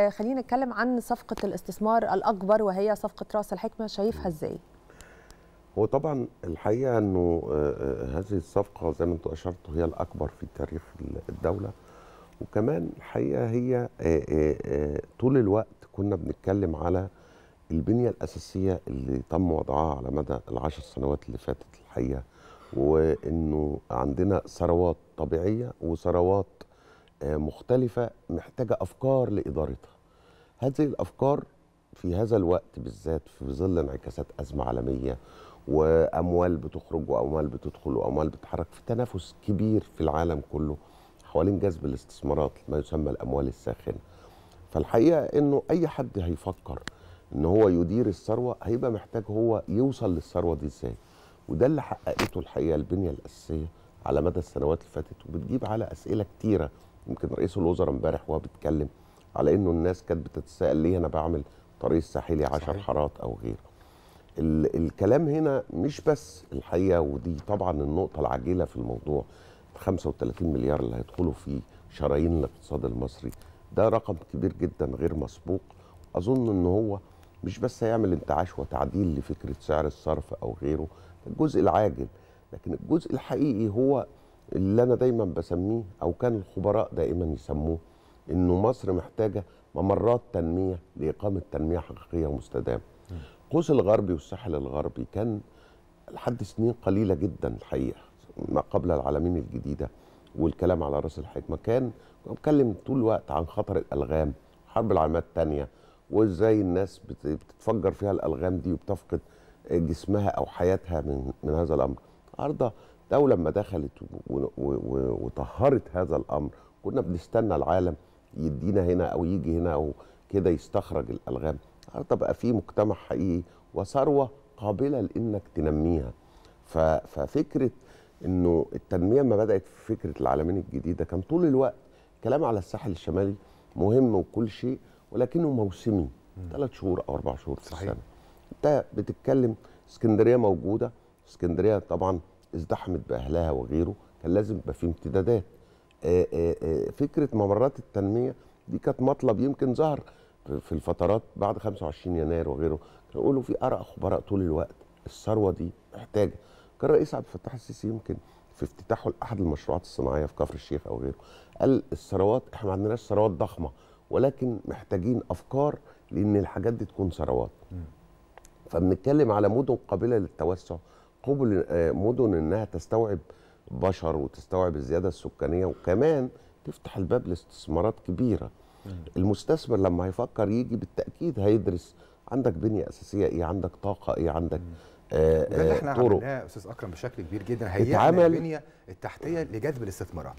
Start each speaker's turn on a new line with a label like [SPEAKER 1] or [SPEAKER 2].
[SPEAKER 1] آه، خلينا نتكلم عن صفقة الاستثمار الأكبر وهي صفقة رأس الحكمة شايفها إزاي؟ هو طبعا الحقيقة أنه آه، آه، هذه الصفقة زي ما أنتوا أشرتوا هي الأكبر في تاريخ الدولة وكمان الحقيقة هي طول الوقت كنا بنتكلم على البنية الأساسية اللي تم وضعها على مدى العشر سنوات اللي فاتت الحقيقة وأنه عندنا ثروات طبيعية وثروات مختلفه محتاجه افكار لادارتها هذه الافكار في هذا الوقت بالذات في ظل انعكاسات ازمه عالميه واموال بتخرج واموال بتدخل واموال بتتحرك في تنافس كبير في العالم كله حوالين جذب الاستثمارات ما يسمى الاموال الساخنه فالحقيقه انه اي حد هيفكر ان هو يدير الثروه هيبقى محتاج هو يوصل للثروه دي ازاي وده اللي حققته الحقيقه البنيه الاساسيه على مدى السنوات اللي فاتت وبتجيب على اسئله كتيره يمكن رئيس الوزراء امبارح وهو بيتكلم على انه الناس كانت بتتساءل ليه انا بعمل طريق ساحلي 10 حارات او غيره الكلام هنا مش بس الحقيقه ودي طبعا النقطه العاجله في الموضوع 35 مليار اللي هيدخلوا في شرايين الاقتصاد المصري ده رقم كبير جدا غير مسبوق اظن ان هو مش بس هيعمل انتعاش وتعديل لفكره سعر الصرف او غيره الجزء العاجل لكن الجزء الحقيقي هو اللي انا دايما بسميه او كان الخبراء دائما يسموه انه مصر محتاجه ممرات تنميه لاقامه تنميه حقيقيه ومستدامه. قوس الغربي والساحل الغربي كان لحد سنين قليله جدا الحقيقه ما قبل العالمين الجديده والكلام على راس الحكمه كان بتكلم طول الوقت عن خطر الالغام حرب العالميه الثانيه وازاي الناس بتتفجر فيها الالغام دي وبتفقد جسمها او حياتها من من هذا الامر. النهارده الدولة لما دخلت وطهرت هذا الامر كنا بنستنى العالم يدينا هنا او يجي هنا او كده يستخرج الالغام النهارده بقى في مجتمع حقيقي وثروه قابله لانك تنميها ففكره انه التنميه ما بدات في فكره العالمين الجديده كان طول الوقت كلام على الساحل الشمالي مهم وكل شيء ولكنه موسمي ثلاث شهور او اربع شهور في صحيح. السنه انت بتتكلم اسكندريه موجوده اسكندريه طبعا ازدحمت باهلها وغيره كان لازم يبقى في امتدادات آه، آه، آه، فكره ممرات التنميه دي كانت مطلب يمكن ظهر في الفترات بعد 25 يناير وغيره كانوا يقولوا في اراء خبراء طول الوقت الثروه دي محتاجه كان الرئيس عبد الفتاح السيسي يمكن في افتتاحه لاحد المشروعات الصناعيه في كفر الشيخ او غيره قال الثروات احنا ما عندناش ثروات ضخمه ولكن محتاجين افكار لان الحاجات دي تكون ثروات فبنتكلم على مدن قابله للتوسع قبل آه، مدن انها تستوعب بشر وتستوعب الزياده السكانيه وكمان تفتح الباب لاستثمارات كبيره المستثمر لما هيفكر يجي بالتاكيد هيدرس عندك بنيه اساسيه ايه عندك طاقه ايه عندك آه اللي آه، احنا طرق. عملناه استاذ اكرم بشكل كبير جدا هيعمل البنيه التحتيه لجذب الاستثمارات